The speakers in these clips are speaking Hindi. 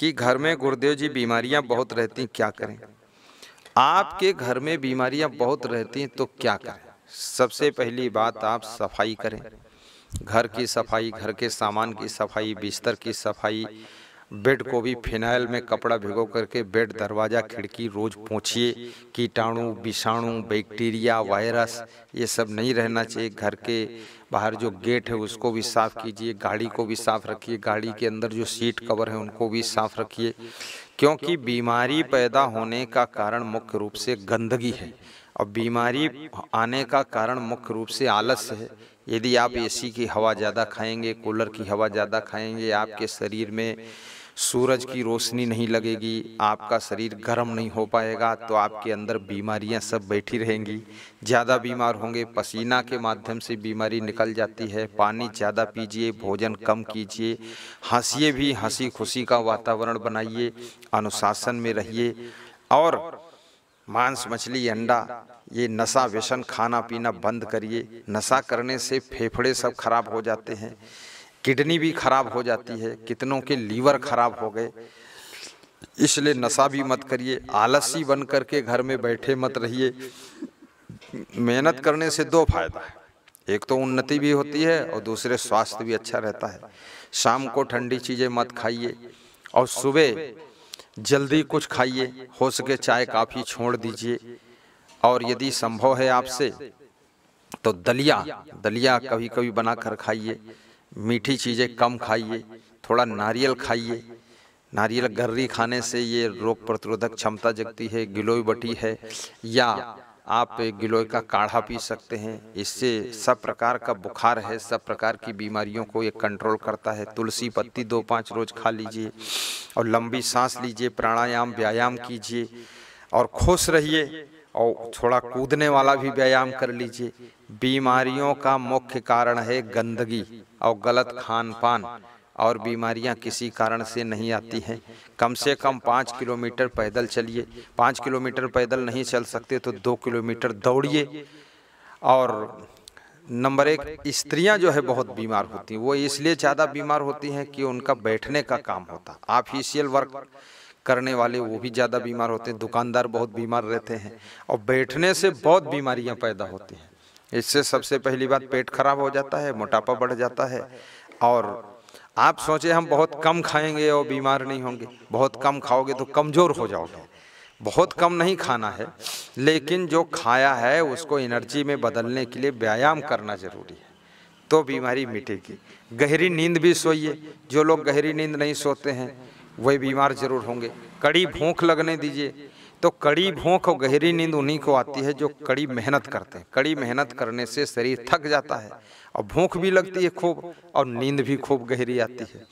कि घर में गुरुदेव जी बीमारियां बहुत रहती हैं क्या करें आपके घर में बीमारियां बहुत रहती हैं तो क्या करें सबसे पहली बात आप सफाई करें घर की सफाई घर के सामान की सफाई बिस्तर की सफाई बेड को भी फिनाइल में कपड़ा भिगो करके बेड दरवाज़ा खिड़की रोज़ पोछिए कीटाणु विषाणु बैक्टीरिया वायरस ये सब नहीं रहना चाहिए घर के बाहर जो गेट है उसको भी साफ़ कीजिए गाड़ी को भी साफ़ रखिए गाड़ी के अंदर जो सीट कवर है उनको भी साफ़ रखिए क्योंकि बीमारी पैदा होने का कारण मुख्य रूप से गंदगी है और बीमारी आने का कारण मुख्य रूप से आलस है यदि आप एसी की हवा ज़्यादा खाएंगे कूलर की हवा ज़्यादा खाएंगे आपके शरीर में सूरज की रोशनी नहीं लगेगी आपका शरीर गर्म नहीं हो पाएगा तो आपके अंदर बीमारियां सब बैठी रहेंगी ज़्यादा बीमार होंगे पसीना के माध्यम से बीमारी निकल जाती है पानी ज़्यादा पीजिए भोजन कम कीजिए हंसीए भी हंसी खुशी का वातावरण बनाइए अनुशासन में रहिए और मांस मछली अंडा ये नशा व्यसन खाना पीना बंद करिए नशा करने से फेफड़े सब खराब हो जाते हैं किडनी भी खराब हो जाती है कितनों के लीवर खराब हो गए इसलिए नशा भी मत करिए आलसी बन करके घर में बैठे मत रहिए मेहनत करने से दो फायदा है एक तो उन्नति भी होती है और दूसरे स्वास्थ्य भी अच्छा रहता है शाम को ठंडी चीज़ें मत खाइए और सुबह जल्दी कुछ खाइए हो सके चाय काफ़ी छोड़ दीजिए और यदि संभव है आपसे तो दलिया दलिया कभी कभी बना कर खाइए मीठी चीज़ें कम खाइए थोड़ा नारियल खाइए नारियल गर्री खाने से ये रोग प्रतिरोधक क्षमता जगती है गिलोय बटी है या आप गिलोय का काढ़ा पी सकते हैं इससे सब प्रकार का बुखार है सब प्रकार की बीमारियों को ये कंट्रोल करता है तुलसी पत्ती दो पाँच रोज खा लीजिए और लंबी सांस लीजिए प्राणायाम व्यायाम कीजिए और खुश रहिए और थोड़ा कूदने वाला भी व्यायाम कर लीजिए बीमारियों का मुख्य कारण है गंदगी और गलत खान पान और बीमारियां किसी कारण से नहीं आती हैं कम से कम पाँच किलोमीटर पैदल चलिए पाँच किलोमीटर पैदल नहीं चल सकते तो दो किलोमीटर दौड़िए और नंबर एक स्त्रियां जो है बहुत बीमार होती हैं वो इसलिए ज़्यादा बीमार होती हैं कि उनका बैठने का काम होता ऑफिशियल वर्क करने वाले वो भी ज़्यादा बीमार होते हैं दुकानदार बहुत बीमार रहते हैं और बैठने से बहुत बीमारियाँ पैदा होती हैं इससे सबसे पहली बात पेट खराब हो जाता है मोटापा बढ़ जाता है और आप सोचे हम बहुत कम खाएंगे और बीमार नहीं होंगे बहुत कम खाओगे तो कमज़ोर हो जाओगे बहुत कम नहीं खाना है लेकिन जो खाया है उसको एनर्जी में बदलने के लिए व्यायाम करना ज़रूरी है तो बीमारी मिटेगी गहरी नींद भी सोइए जो लोग गहरी नींद नहीं सोते हैं वही बीमार जरूर होंगे कड़ी भूख लगने दीजिए तो कड़ी भूख और गहरी नींद उन्हीं को आती है जो कड़ी मेहनत करते हैं कड़ी मेहनत करने से शरीर थक जाता है और भूख भी लगती है खूब और नींद भी खूब गहरी आती है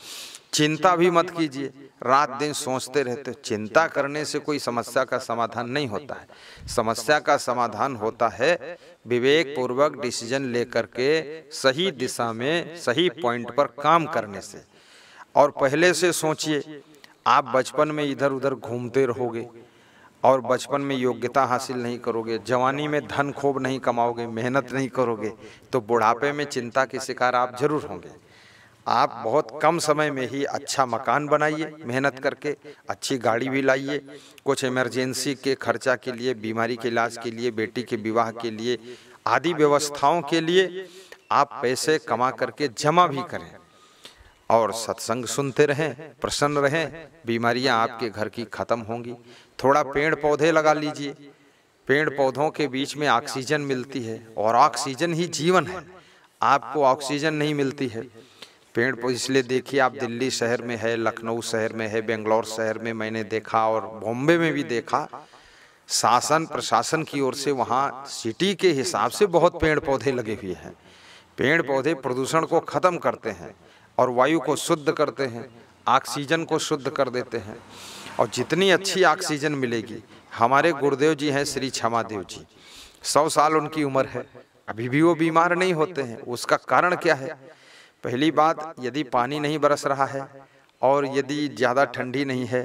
चिंता भी मत कीजिए रात दिन सोचते रहते हो चिंता करने से कोई समस्या का समाधान नहीं होता है समस्या का समाधान होता है विवेक पूर्वक डिसीजन लेकर के सही दिशा में सही पॉइंट पर काम करने से और पहले से सोचिए आप बचपन में इधर उधर घूमते रहोगे और बचपन में योग्यता हासिल नहीं करोगे जवानी में धन खोब नहीं कमाओगे मेहनत नहीं करोगे तो बुढ़ापे में चिंता के शिकार आप जरूर होंगे आप बहुत कम समय में ही अच्छा मकान बनाइए मेहनत करके अच्छी गाड़ी भी लाइए कुछ इमरजेंसी के खर्चा के लिए बीमारी के इलाज के लिए बेटी के विवाह के लिए आदि व्यवस्थाओं के लिए आप पैसे कमा करके जमा भी करें और सत्संग सुनते रहें प्रसन्न रहें बीमारियां आपके घर की खत्म होंगी थोड़ा पेड़ पौधे लगा लीजिए पेड़ पौधों के बीच में ऑक्सीजन मिलती है और ऑक्सीजन ही जीवन है आपको ऑक्सीजन नहीं मिलती है पेड़ पौधे इसलिए देखिए आप दिल्ली शहर में है लखनऊ शहर में है बेंगलोर शहर में मैंने देखा और बॉम्बे में भी देखा शासन प्रशासन की ओर से वहाँ सिटी के हिसाब से बहुत पेड़ पौधे लगे हुए हैं पेड़ पौधे प्रदूषण को ख़त्म करते हैं और वायु को शुद्ध करते हैं ऑक्सीजन को शुद्ध कर देते हैं और जितनी अच्छी ऑक्सीजन मिलेगी हमारे गुरुदेव जी हैं श्री क्षमा देव जी सौ साल उनकी उम्र है अभी भी वो बीमार नहीं होते हैं उसका कारण क्या है पहली बात यदि पानी नहीं बरस रहा है और यदि ज़्यादा ठंडी नहीं है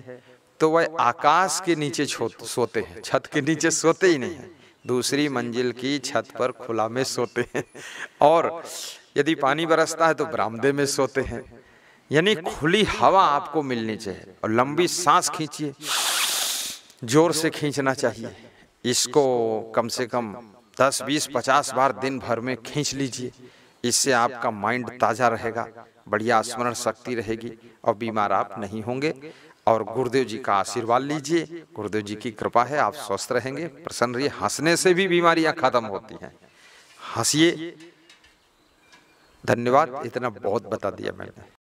तो वह आकाश के नीचे सोते हैं छत के नीचे सोते ही नहीं है दूसरी मंजिल की छत पर खुला में सोते हैं और यदि पानी तो बरसता है तो बरामदे में सोते हैं यानी खुली हवा आपको मिलनी चाहिए और लंबी सांस खींचिए जोर से खींचना चाहिए इसको कम से कम 10, 20, 50 बार दिन भर में खींच लीजिए इससे आपका माइंड ताज़ा रहेगा बढ़िया स्मरण शक्ति रहेगी और बीमार आप नहीं होंगे और गुरुदेव जी का आशीर्वाद लीजिए गुरुदेव जी की कृपा है आप स्वस्थ रहेंगे प्रसन्न रहिए हंसने से भी बीमारियां खत्म होती हैं हंसिए धन्यवाद इतना बहुत बता दिया मैंने